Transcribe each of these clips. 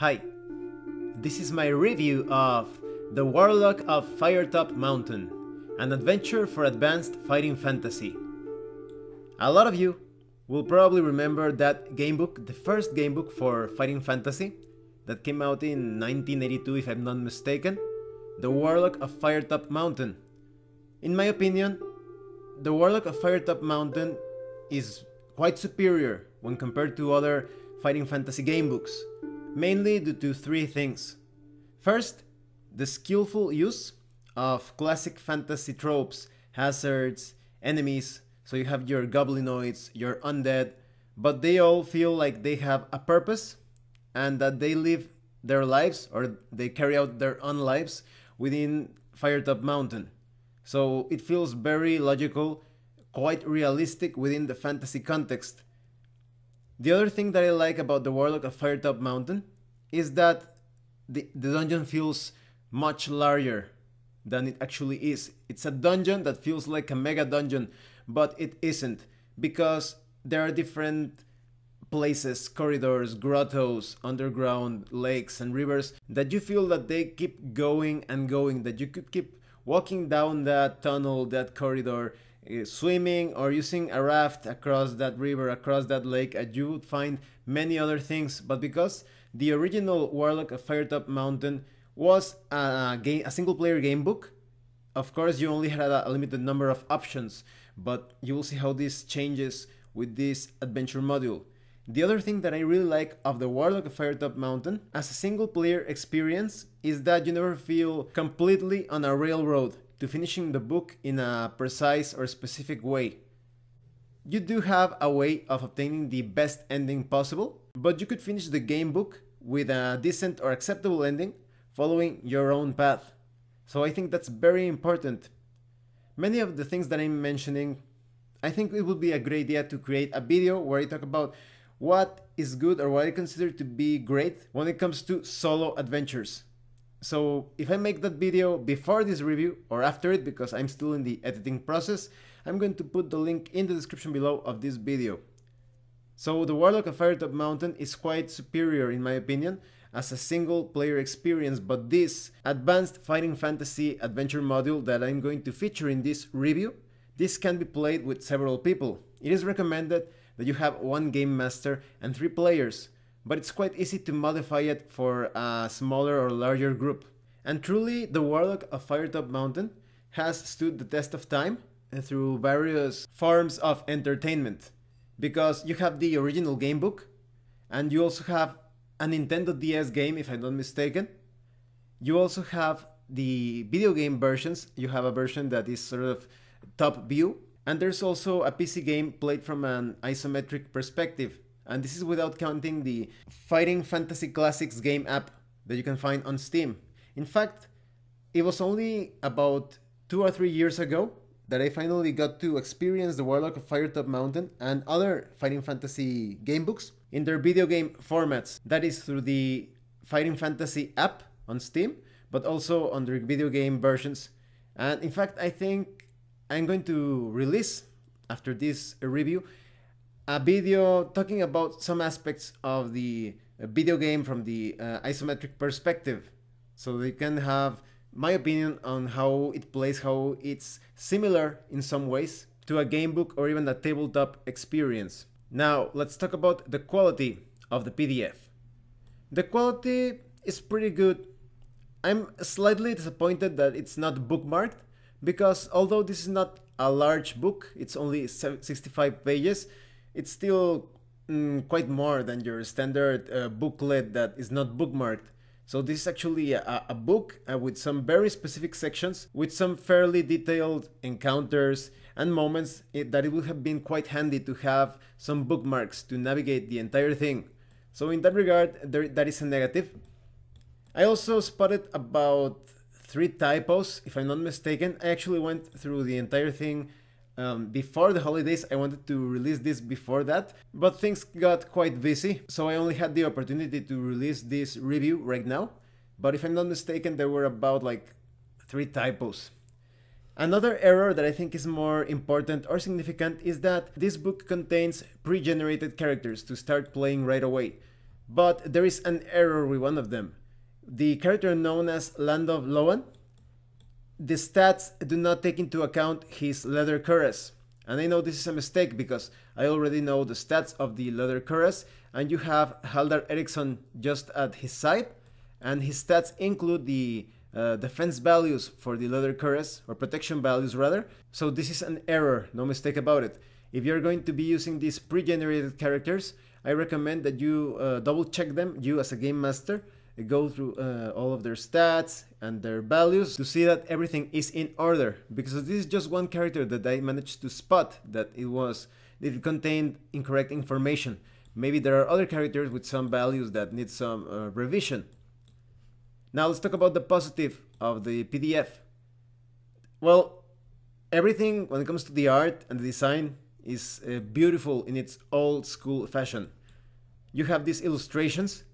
Hi, this is my review of The Warlock of Firetop Mountain, an adventure for advanced fighting fantasy. A lot of you will probably remember that gamebook, the first gamebook for fighting fantasy that came out in 1982 if I'm not mistaken, The Warlock of Firetop Mountain. In my opinion, The Warlock of Firetop Mountain is quite superior when compared to other fighting fantasy gamebooks mainly due to three things. First, the skillful use of classic fantasy tropes, hazards, enemies, so you have your goblinoids, your undead, but they all feel like they have a purpose and that they live their lives or they carry out their own lives within Firetop Mountain. So it feels very logical, quite realistic within the fantasy context. The other thing that I like about the Warlock of Firetop Mountain is that the, the dungeon feels much larger than it actually is. It's a dungeon that feels like a mega dungeon, but it isn't because there are different places, corridors, grottos, underground lakes and rivers that you feel that they keep going and going that you could keep walking down that tunnel, that corridor uh, swimming or using a raft across that river, across that lake, and you would find many other things. But because the original Warlock of Firetop Mountain was a, game, a single player game book, of course, you only had a limited number of options, but you will see how this changes with this adventure module. The other thing that I really like of the Warlock of Firetop Mountain as a single player experience is that you never feel completely on a railroad to finishing the book in a precise or specific way. You do have a way of obtaining the best ending possible, but you could finish the game book with a decent or acceptable ending following your own path. So I think that's very important. Many of the things that I'm mentioning, I think it would be a great idea to create a video where I talk about what is good or what I consider to be great when it comes to solo adventures. So if I make that video before this review or after it, because I'm still in the editing process, I'm going to put the link in the description below of this video. So the Warlock of Firetop Mountain is quite superior in my opinion as a single player experience, but this advanced fighting fantasy adventure module that I'm going to feature in this review, this can be played with several people. It is recommended that you have one game master and three players, but it's quite easy to modify it for a smaller or larger group. And truly, the Warlock of Firetop Mountain has stood the test of time through various forms of entertainment. Because you have the original gamebook, and you also have a Nintendo DS game, if I'm not mistaken. You also have the video game versions. You have a version that is sort of top view, and there's also a PC game played from an isometric perspective and this is without counting the Fighting Fantasy Classics game app that you can find on Steam. In fact, it was only about two or three years ago that I finally got to experience the Warlock of Firetop Mountain and other Fighting Fantasy game books in their video game formats. That is through the Fighting Fantasy app on Steam, but also on their video game versions. And in fact, I think I'm going to release after this review a video talking about some aspects of the video game from the uh, isometric perspective. So they can have my opinion on how it plays, how it's similar in some ways to a game book or even a tabletop experience. Now, let's talk about the quality of the PDF. The quality is pretty good. I'm slightly disappointed that it's not bookmarked because although this is not a large book, it's only 65 pages, it's still mm, quite more than your standard uh, booklet that is not bookmarked. So this is actually a, a book uh, with some very specific sections, with some fairly detailed encounters and moments it, eh, that it would have been quite handy to have some bookmarks to navigate the entire thing. So in that regard, there, that is a negative. I also spotted about three typos, if I'm not mistaken. I actually went through the entire thing um, before the holidays. I wanted to release this before that, but things got quite busy, so I only had the opportunity to release this review right now. But if I'm not mistaken, there were about like three typos. Another error that I think is more important or significant is that this book contains pre generated characters to start playing right away. But there is an error with one of them. The character known as Land of Loan the stats do not take into account his leather cuirass. And I know this is a mistake because I already know the stats of the leather cuirass. And you have Haldar Eriksson just at his side. And his stats include the uh, defense values for the leather cuirass, or protection values rather. So this is an error, no mistake about it. If you're going to be using these pre-generated characters, I recommend that you uh, double check them, you as a game master, go through uh, all of their stats and their values to see that everything is in order because this is just one character that I managed to spot that it was it contained incorrect information. Maybe there are other characters with some values that need some uh, revision. Now let's talk about the positive of the PDF. Well, everything when it comes to the art and the design is uh, beautiful in its old school fashion. You have these illustrations.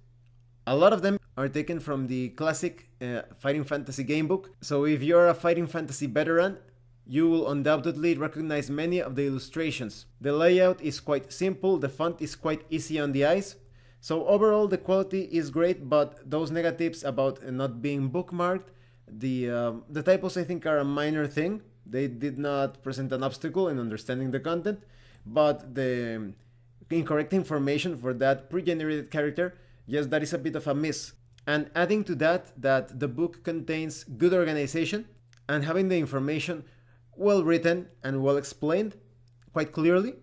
A lot of them are taken from the classic uh, Fighting Fantasy gamebook. So if you're a Fighting Fantasy veteran, you will undoubtedly recognize many of the illustrations. The layout is quite simple, the font is quite easy on the eyes. So overall the quality is great, but those negatives about not being bookmarked, the uh, the typos I think are a minor thing. They did not present an obstacle in understanding the content, but the incorrect information for that pre-generated character, yes, that is a bit of a miss. And adding to that, that the book contains good organization and having the information well written and well explained quite clearly,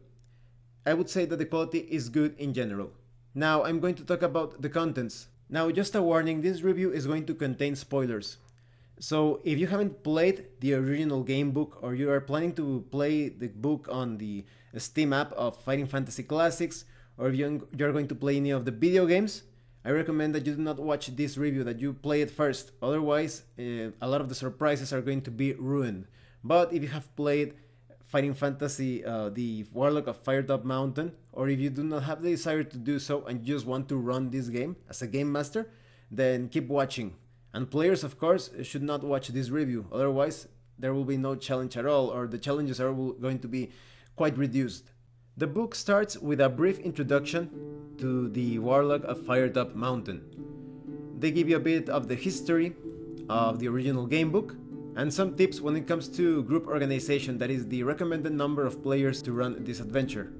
I would say that the quality is good in general. Now I'm going to talk about the contents. Now just a warning, this review is going to contain spoilers. So if you haven't played the original game book or you are planning to play the book on the Steam app of Fighting Fantasy Classics or if you're going to play any of the video games, I recommend that you do not watch this review, that you play it first. Otherwise, uh, a lot of the surprises are going to be ruined. But if you have played Fighting Fantasy, uh, the Warlock of Firetop Mountain, or if you do not have the desire to do so and just want to run this game as a game master, then keep watching. And players, of course, should not watch this review. Otherwise, there will be no challenge at all, or the challenges are going to be quite reduced. The book starts with a brief introduction to the Warlock of Up Mountain. They give you a bit of the history of the original gamebook and some tips when it comes to group organization, that is, the recommended number of players to run this adventure.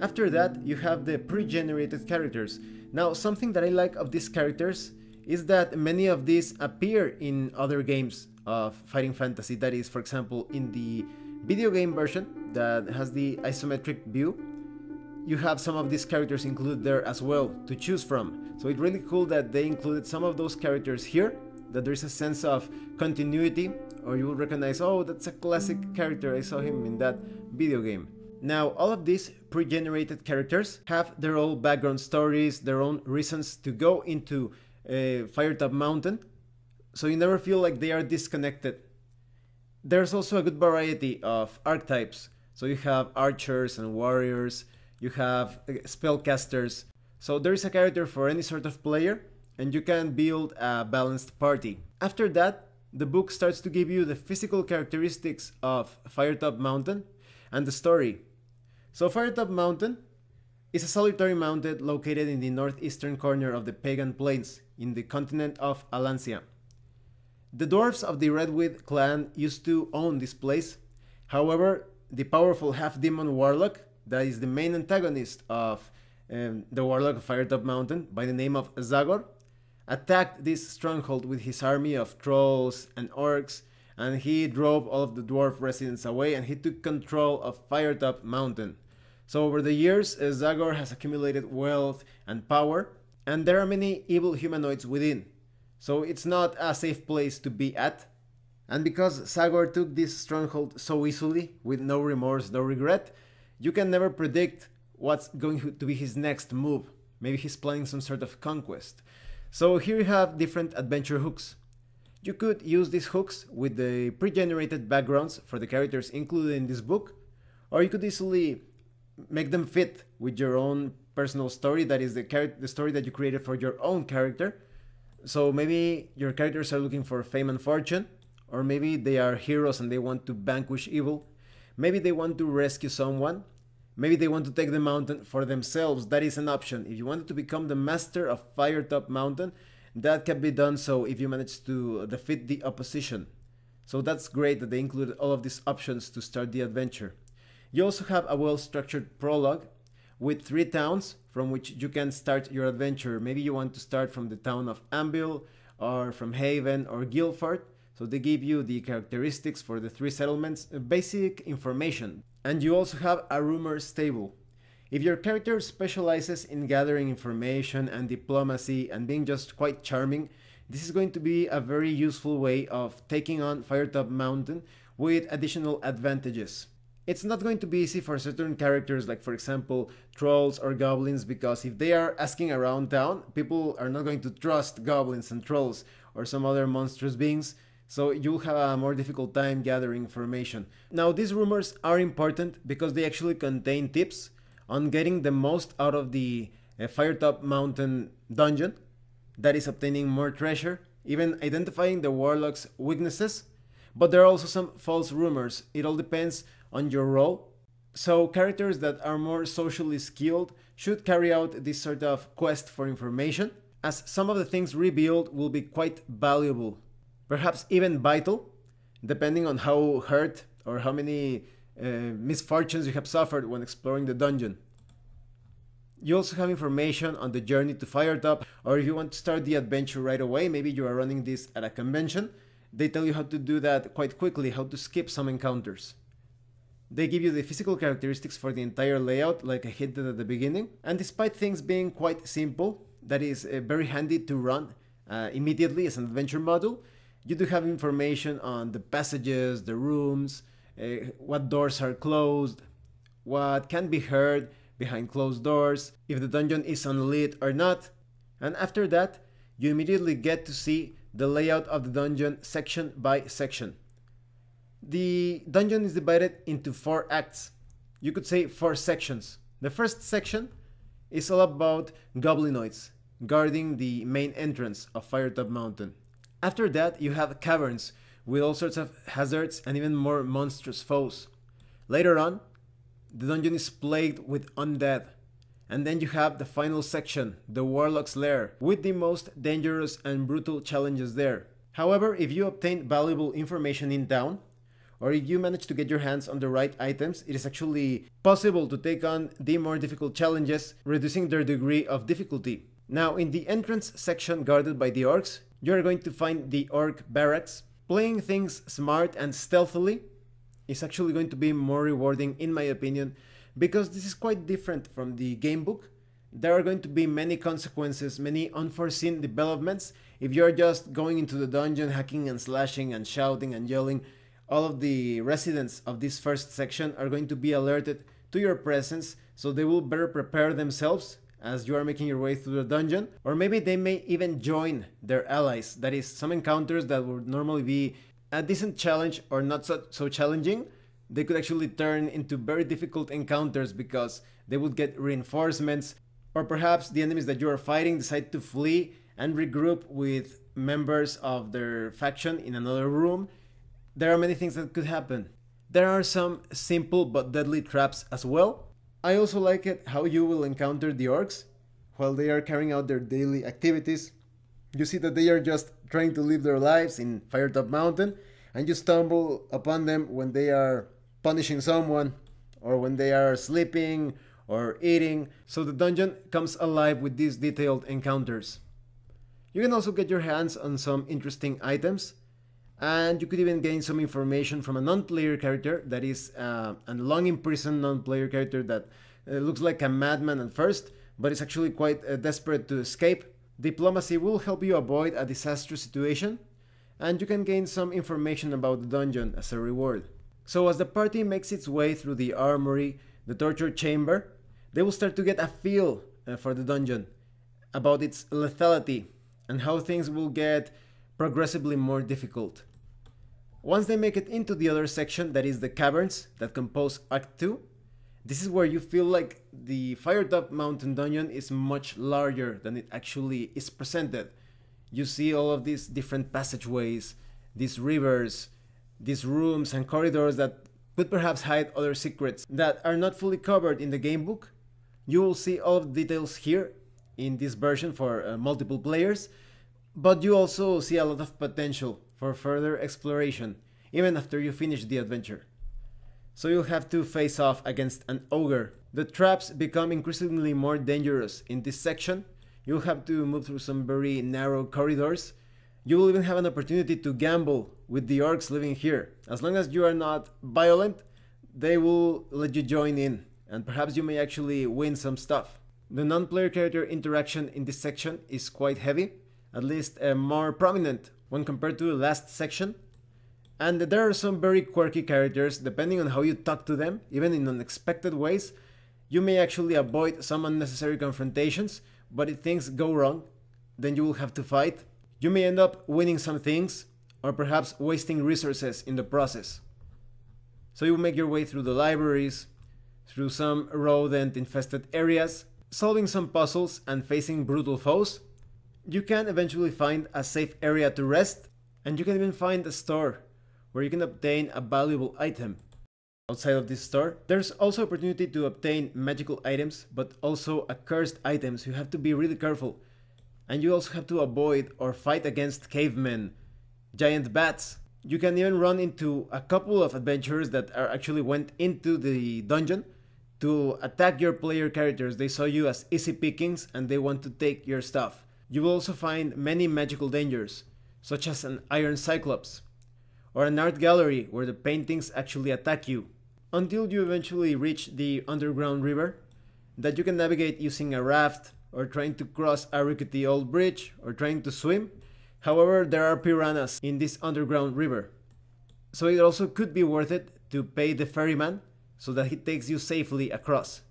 After that, you have the pre generated characters. Now, something that I like of these characters is that many of these appear in other games of Fighting Fantasy, that is, for example, in the video game version that has the isometric view, you have some of these characters included there as well to choose from. So it's really cool that they included some of those characters here, that there's a sense of continuity, or you will recognize, oh, that's a classic character, I saw him in that video game. Now, all of these pre-generated characters have their own background stories, their own reasons to go into a uh, Firetop Mountain, so you never feel like they are disconnected. There's also a good variety of archetypes, so you have archers and warriors, you have eh, spellcasters. So there is a character for any sort of player, and you can build a balanced party. After that, the book starts to give you the physical characteristics of Firetop Mountain and the story. So, Firetop Mountain is a solitary mountain located in the northeastern corner of the Pagan Plains in the continent of Alancia. The dwarves of the Redwood clan used to own this place. However, the powerful half demon warlock that is the main antagonist of um, the warlock of Firetop Mountain by the name of Zagor, attacked this stronghold with his army of trolls and orcs, and he drove all of the dwarf residents away and he took control of Firetop Mountain. So, over the years, uh, Zagor has accumulated wealth and power, and there are many evil humanoids within. So, it's not a safe place to be at, and because Sagor took this stronghold so easily, with no remorse, no regret, you can never predict what's going to be his next move. Maybe he's planning some sort of conquest. So here you have different adventure hooks. You could use these hooks with the pre-generated backgrounds for the characters included in this book, or you could easily make them fit with your own personal story, that is the, char- the story that you created for your own character. So maybe your characters are looking for fame and fortune, or maybe they are heroes and they want to vanquish evil. Maybe they want to rescue someone. Maybe they want to take the mountain for themselves. That is an option. If you wanted to become the master of Firetop Mountain, that can be done so if you manage to defeat the opposition. So that's great that they included all of these options to start the adventure. You also have a well structured prologue with three towns from which you can start your adventure. Maybe you want to start from the town of Ambil, or from Haven, or Guildford so they give you the characteristics for the three settlements, uh, basic information, and you also have a rumors table. If your character specializes in gathering information and diplomacy and being just quite charming, this is going to be a very useful way of taking on Firetop Mountain with additional advantages. It's not going to be easy for certain characters, like for example trolls or goblins, because if they are asking around town, people are not going to trust goblins and trolls or some other monstrous beings so you'll have a more difficult time gathering information. Now, these rumors are important because they actually contain tips on getting the most out of the uh, Firetop Mountain dungeon, that is, obtaining more treasure, even identifying the warlock's weaknesses. But there are also some false rumors. It all depends on your role. So, characters that are more socially skilled should carry out this sort of quest for information, as some of the things revealed will be quite valuable perhaps even vital, depending on how hurt or how many uh, misfortunes you have suffered when exploring the dungeon. You also have information on the journey to Firetop, or if you want to start the adventure right away, maybe you are running this at a convention, they tell you how to do that quite quickly, how to skip some encounters. They give you the physical characteristics for the entire layout, like I hinted at the beginning, and despite things being quite simple, that is uh, very handy to run uh, immediately as an adventure module, you do have information on the passages, the rooms, uh, what doors are closed, what can be heard behind closed doors, if the dungeon is unlit or not. And after that, you immediately get to see the layout of the dungeon section by section. The dungeon is divided into four acts. You could say four sections. The first section is all about goblinoids guarding the main entrance of Firetop Mountain. After that, you have caverns with all sorts of hazards and even more monstrous foes. Later on, the dungeon is plagued with undead. And then you have the final section, the Warlock's Lair, with the most dangerous and brutal challenges there. However, if you obtain valuable information in down, or if you manage to get your hands on the right items, it is actually possible to take on the more difficult challenges, reducing their degree of difficulty. Now, in the entrance section guarded by the orcs, you're going to find the orc barracks. Playing things smart and stealthily is actually going to be more rewarding, in my opinion, because this is quite different from the gamebook. There are going to be many consequences, many unforeseen developments. If you're just going into the dungeon, hacking and slashing and shouting and yelling, all of the residents of this first section are going to be alerted to your presence so they will better prepare themselves as you are making your way through the dungeon. Or maybe they may even join their allies. That is, some encounters that would normally be a decent challenge or not so, so challenging, they could actually turn into very difficult encounters because they would get reinforcements. Or perhaps the enemies that you are fighting decide to flee and regroup with members of their faction in another room. There are many things that could happen. There are some simple but deadly traps as well, I also like it how you will encounter the orcs while they are carrying out their daily activities. You see that they are just trying to live their lives in Firetop Mountain, and you stumble upon them when they are punishing someone, or when they are sleeping, or eating. So the dungeon comes alive with these detailed encounters. You can also get your hands on some interesting items, and you could even gain some information from a non-player character that is uh, a long imprisoned non-player character that uh, looks like a madman at first but is actually quite uh, desperate to escape diplomacy will help you avoid a disastrous situation and you can gain some information about the dungeon as a reward so as the party makes its way through the armory the torture chamber they will start to get a feel uh, for the dungeon about its lethality and how things will get progressively more difficult once they make it into the other section, that is the caverns that compose Act 2, this is where you feel like the fired up mountain dungeon is much larger than it actually is presented. You see all of these different passageways, these rivers, these rooms and corridors that could perhaps hide other secrets that are not fully covered in the gamebook. You will see all of the details here in this version for uh, multiple players, but you also see a lot of potential for further exploration, even after you finish the adventure. So you'll have to face off against an ogre. The traps become increasingly more dangerous in this section. You'll have to move through some very narrow corridors. You will even have an opportunity to gamble with the orcs living here. As long as you are not violent, they will let you join in, and perhaps you may actually win some stuff. The non player character interaction in this section is quite heavy, at least uh, more prominent when compared to the last section. And there are some very quirky characters, depending on how you talk to them, even in unexpected ways. You may actually avoid some unnecessary confrontations, but if things go wrong, then you will have to fight. You may end up winning some things, or perhaps wasting resources in the process. So you make your way through the libraries, through some rodent infested areas, solving some puzzles and facing brutal foes, you can eventually find a safe area to rest, and you can even find a store where you can obtain a valuable item. Outside of this store, there's also opportunity to obtain magical items, but also accursed items. You have to be really careful. And you also have to avoid or fight against cavemen, giant bats. You can even run into a couple of adventurers that are actually went into the dungeon to attack your player characters. They saw you as easy pickings and they want to take your stuff you will also find many magical dangers, such as an iron cyclops, or an art gallery where the paintings actually attack you, until you eventually reach the underground river that you can navigate using a raft or trying to cross a rickety old bridge or trying to swim. However, there are piranhas in this underground river. So it also could be worth it to pay the ferryman so that he takes you safely across.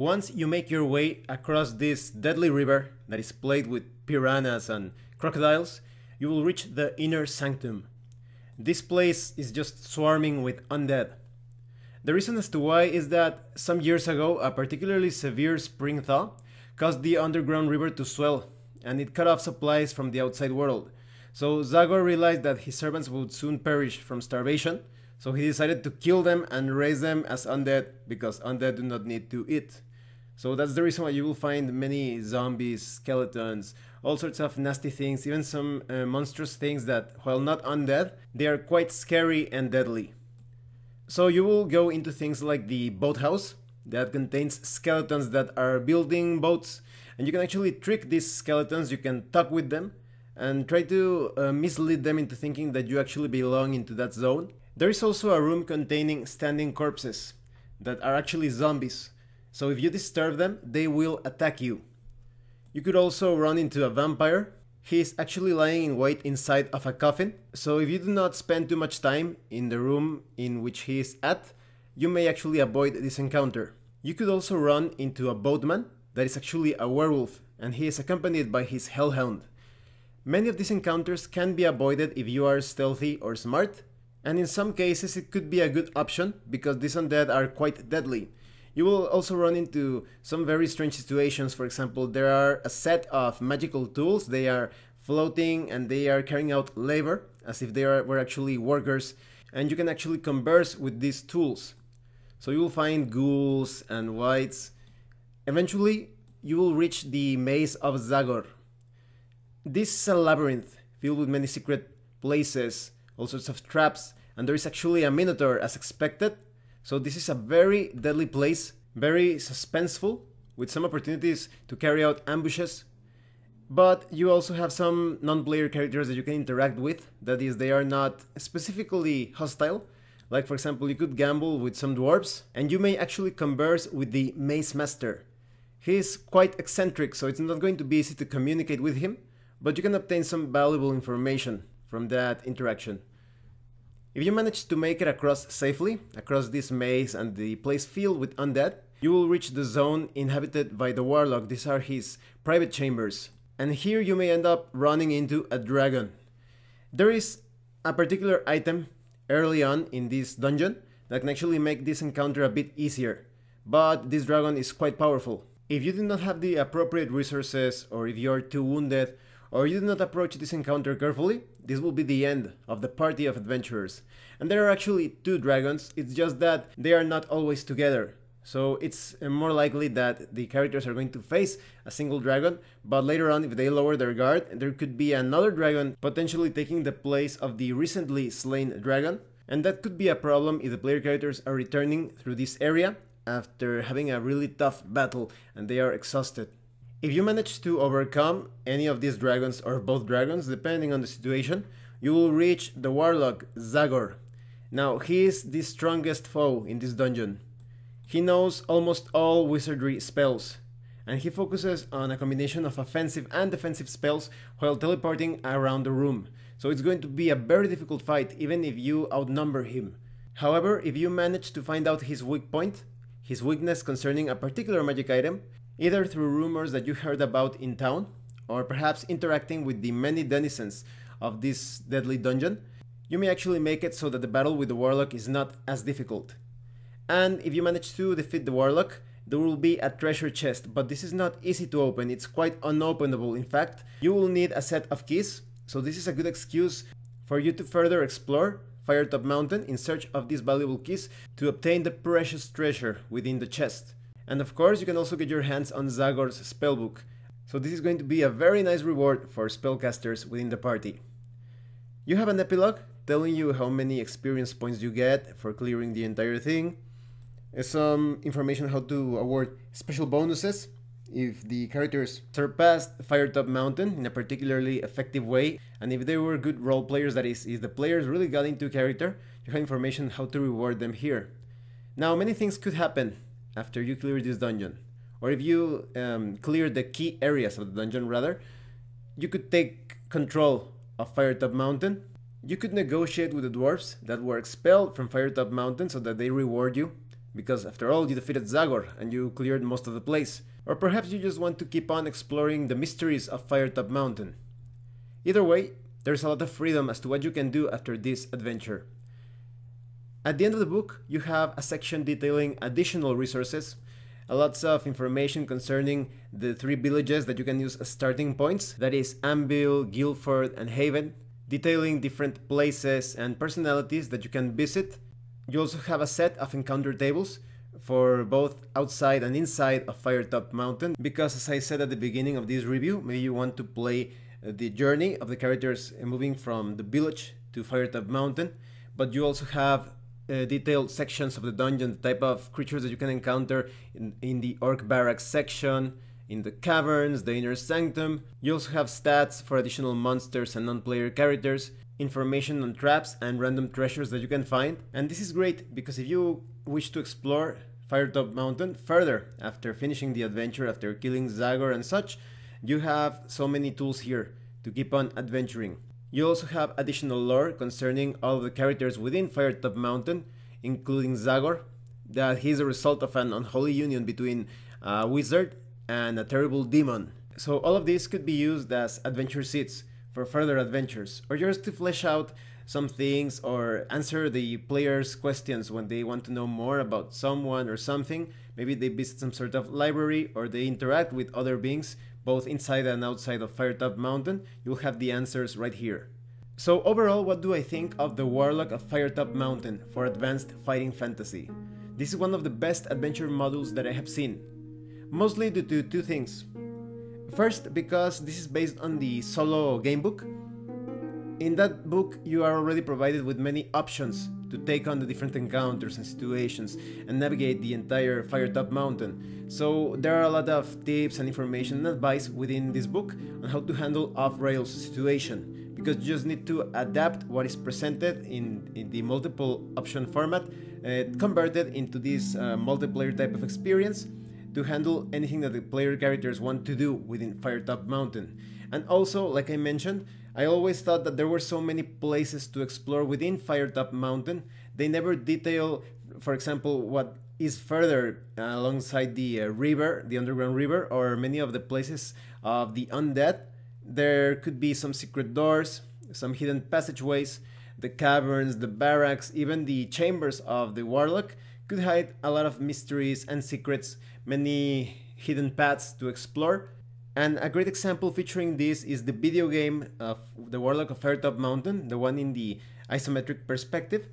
Once you make your way across this deadly river that is played with piranhas and crocodiles, you will reach the inner sanctum. This place is just swarming with undead. The reason as to why is that some years ago a particularly severe spring thaw caused the underground river to swell and it cut off supplies from the outside world. So Zagor realized that his servants would soon perish from starvation, so he decided to kill them and raise them as undead because undead do not need to eat. So that's the reason why you will find many zombies, skeletons, all sorts of nasty things, even some uh, monstrous things that, while not undead, they are quite scary and deadly. So you will go into things like the boathouse that contains skeletons that are building boats, and you can actually trick these skeletons, you can talk with them, and try to uh, mislead them into thinking that you actually belong into that zone. There is also a room containing standing corpses that are actually zombies. So if you disturb them, they will attack you. You could also run into a vampire. He is actually lying in wait inside of a coffin, so if you do not spend too much time in the room in which he is at, you may actually avoid this encounter. You could also run into a boatman that is actually a werewolf, and he is accompanied by his hellhound. Many of these encounters can be avoided if you are stealthy or smart, and in some cases it could be a good option because these undead are quite deadly, you will also run into some very strange situations. For example, there are a set of magical tools. They are floating and they are carrying out labor as if they are, were actually workers. And you can actually converse with these tools. So you will find ghouls and whites. Eventually, you will reach the Maze of Zagor. This is a labyrinth filled with many secret places, all sorts of traps, and there is actually a Minotaur, as expected, so this is a very deadly place, very suspenseful, with some opportunities to carry out ambushes. But you also have some non-player characters that you can interact with, that is, they are not specifically hostile. Like for example, you could gamble with some dwarves, and you may actually converse with the Mace Master. He is quite eccentric, so it's not going to be easy to communicate with him, but you can obtain some valuable information from that interaction. If you manage to make it across safely, across this maze and the place filled with undead, you will reach the zone inhabited by the warlock. These are his private chambers. And here you may end up running into a dragon. There is a particular item early on in this dungeon that can actually make this encounter a bit easier. But this dragon is quite powerful. If you do not have the appropriate resources or if you are too wounded or you do not approach this encounter carefully, this will be the end of the party of adventurers. And there are actually two dragons, it's just that they are not always together. So it's uh, more likely that the characters are going to face a single dragon, but later on, if they lower their guard, there could be another dragon potentially taking the place of the recently slain dragon. And that could be a problem if the player characters are returning through this area after having a really tough battle and they are exhausted. If you manage to overcome any of these dragons or both dragons, depending on the situation, you will reach the warlock Zagor. Now, he is the strongest foe in this dungeon. He knows almost all wizardry spells, and he focuses on a combination of offensive and defensive spells while teleporting around the room. So it's going to be a very difficult fight, even if you outnumber him. However, if you manage to find out his weak point, his weakness concerning a particular magic item, either through rumors that you heard about in town, or perhaps interacting with the many denizens of this deadly dungeon, you may actually make it so that the battle with the warlock is not as difficult. And if you manage to defeat the warlock, there will be a treasure chest, but this is not easy to open, it's quite unopenable. In fact, you will need a set of keys, so this is a good excuse for you to further explore Firetop Mountain in search of these valuable keys to obtain the precious treasure within the chest. And of course, you can also get your hands on Zagor's spellbook, so this is going to be a very nice reward for spellcasters within the party. You have an epilogue telling you how many experience points you get for clearing the entire thing, uh, some information how to award special bonuses if the characters surpassed Firetop Mountain in a particularly effective way, and if they were good role players, that is, if the players really got into character, you have information how to reward them here. Now, many things could happen after you clear this dungeon, or if you um, clear the key areas of the dungeon rather, you could take control of Firetop Mountain. You could negotiate with the dwarves that were expelled from Firetop Mountain so that they reward you, because after all you defeated Zagor and you cleared most of the place. Or perhaps you just want to keep on exploring the mysteries of Firetop Mountain. Either way, there's a lot of freedom as to what you can do after this adventure. At the end of the book, you have a section detailing additional resources, lots of information concerning the three villages that you can use as starting points that is, Anvil, Guildford, and Haven, detailing different places and personalities that you can visit. You also have a set of encounter tables for both outside and inside of Firetop Mountain because, as I said at the beginning of this review, maybe you want to play uh, the journey of the characters moving from the village to Firetop Mountain, but you also have uh, detailed sections of the dungeon, the type of creatures that you can encounter in, in the orc barracks section, in the caverns, the inner sanctum. You also have stats for additional monsters and non-player characters, information on traps and random treasures that you can find. And this is great because if you wish to explore Firetop Mountain further after finishing the adventure, after killing Zagor and such, you have so many tools here to keep on adventuring. You also have additional lore concerning all of the characters within Firetop Mountain, including Zagor, that he's a result of an unholy union between a wizard and a terrible demon. So all of these could be used as adventure seeds for further adventures, or just to flesh out some things or answer the player's questions when they want to know more about someone or something. Maybe they visit some sort of library or they interact with other beings both inside and outside of Firetop Mountain, you'll have the answers right here. So overall, what do I think of the Warlock of Firetop Mountain for Advanced Fighting Fantasy? This is one of the best adventure models that I have seen, mostly due to two things. First, because this is based on the solo gamebook. In that book, you are already provided with many options to take on the different encounters and situations and navigate the entire Firetop Mountain. So, there are a lot of tips and information and advice within this book on how to handle off rails situation because you just need to adapt what is presented in, in the multiple option format, uh, converted into this uh, multiplayer type of experience to handle anything that the player characters want to do within Firetop Mountain. And also, like I mentioned, I always thought that there were so many places to explore within Firetop Mountain. They never detail, for example, what is further uh, alongside the uh, river, the underground river, or many of the places of the undead. There could be some secret doors, some hidden passageways, the caverns, the barracks, even the chambers of the warlock could hide a lot of mysteries and secrets, many hidden paths to explore. And a great example featuring this is the video game of the Warlock of Fairtop Mountain, the one in the isometric perspective.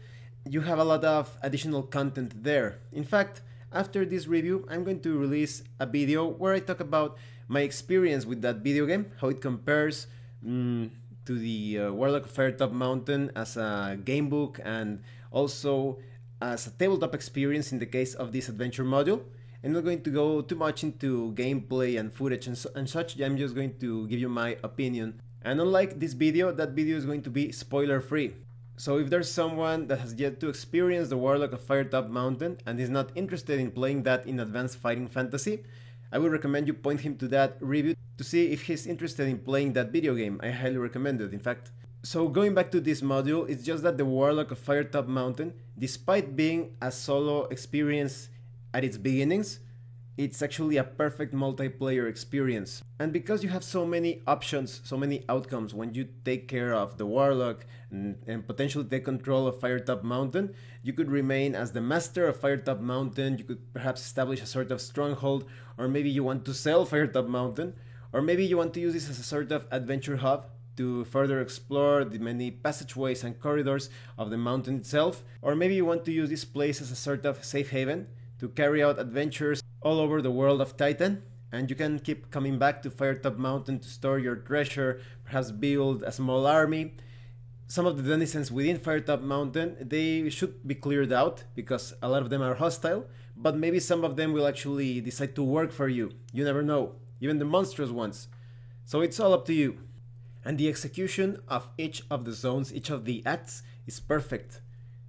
You have a lot of additional content there. In fact, after this review, I'm going to release a video where I talk about my experience with that video game, how it compares mm, to the uh, Warlock of Fairtop Mountain as a game book and also as a tabletop experience in the case of this adventure module. I'm not going to go too much into gameplay and footage and, and such, I'm just going to give you my opinion. And unlike this video, that video is going to be spoiler free. So if there's someone that has yet to experience the Warlock of Firetop Mountain and is not interested in playing that in Advanced Fighting Fantasy, I would recommend you point him to that review to see if he's interested in playing that video game. I highly recommend it, in fact. So going back to this module, it's just that the Warlock of Firetop Mountain, despite being a solo experience at its beginnings, it's actually a perfect multiplayer experience. And because you have so many options, so many outcomes when you take care of the Warlock and, and, potentially take control of Firetop Mountain, you could remain as the master of Firetop Mountain, you could perhaps establish a sort of stronghold, or maybe you want to sell Firetop Mountain, or maybe you want to use this as a sort of adventure hub to further explore the many passageways and corridors of the mountain itself, or maybe you want to use this place as a sort of safe haven to carry out adventures all over the world of Titan. And you can keep coming back to Firetop Mountain to store your treasure, perhaps build a small army. Some of the denizens within Firetop Mountain, they should be cleared out because a lot of them are hostile, but maybe some of them will actually decide to work for you. You never know, even the monstrous ones. So it's all up to you. And the execution of each of the zones, each of the acts, is perfect.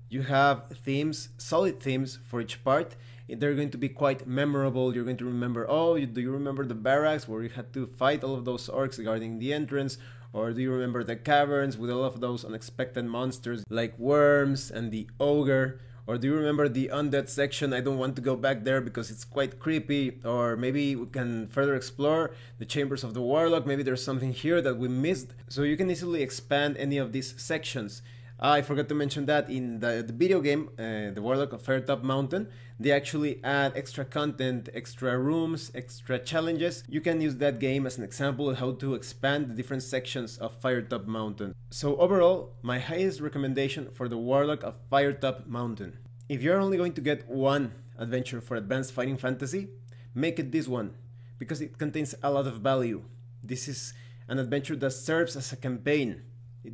You have themes, solid themes for each part, they're going to be quite memorable. You're going to remember, oh, you, do you remember the barracks where you had to fight all of those orcs guarding the entrance? Or do you remember the caverns with all of those unexpected monsters like worms and the ogre? Or do you remember the undead section? I don't want to go back there because it's quite creepy. Or maybe we can further explore the chambers of the warlock. Maybe there's something here that we missed. So you can easily expand any of these sections. Ah, I forgot to mention that in the, the video game, uh, The Warlock of Fairtop Mountain, they actually add extra content, extra rooms, extra challenges. You can use that game as an example of how to expand the different sections of Firetop Mountain. So overall, my highest recommendation for The Warlock of Firetop Mountain. If you're only going to get one adventure for Advanced Fighting Fantasy, make it this one, because it contains a lot of value. This is an adventure that serves as a campaign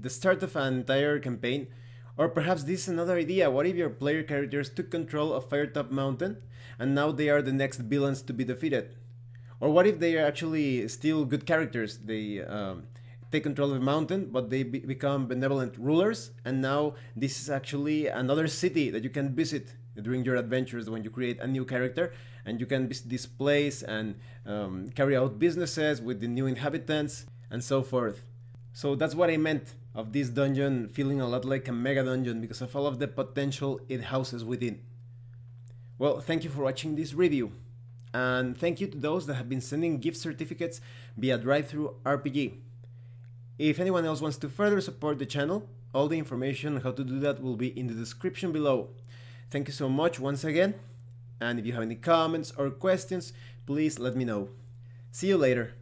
the start of an entire campaign? Or perhaps this is another idea, what if your player characters took control of Firetop Mountain and now they are the next villains to be defeated? Or what if they are actually still good characters? They um, take control of the mountain, but they be- become benevolent rulers, and now this is actually another city that you can visit during your adventures when you create a new character and you can visit this place and um, carry out businesses with the new inhabitants and so forth. So that's what I meant of this dungeon feeling a lot like a mega dungeon because of all of the potential it houses within. Well, thank you for watching this review. And thank you to those that have been sending gift certificates via drive-through RPG. If anyone else wants to further support the channel, all the information on how to do that will be in the description below. Thank you so much once again, and if you have any comments or questions, please let me know. See you later!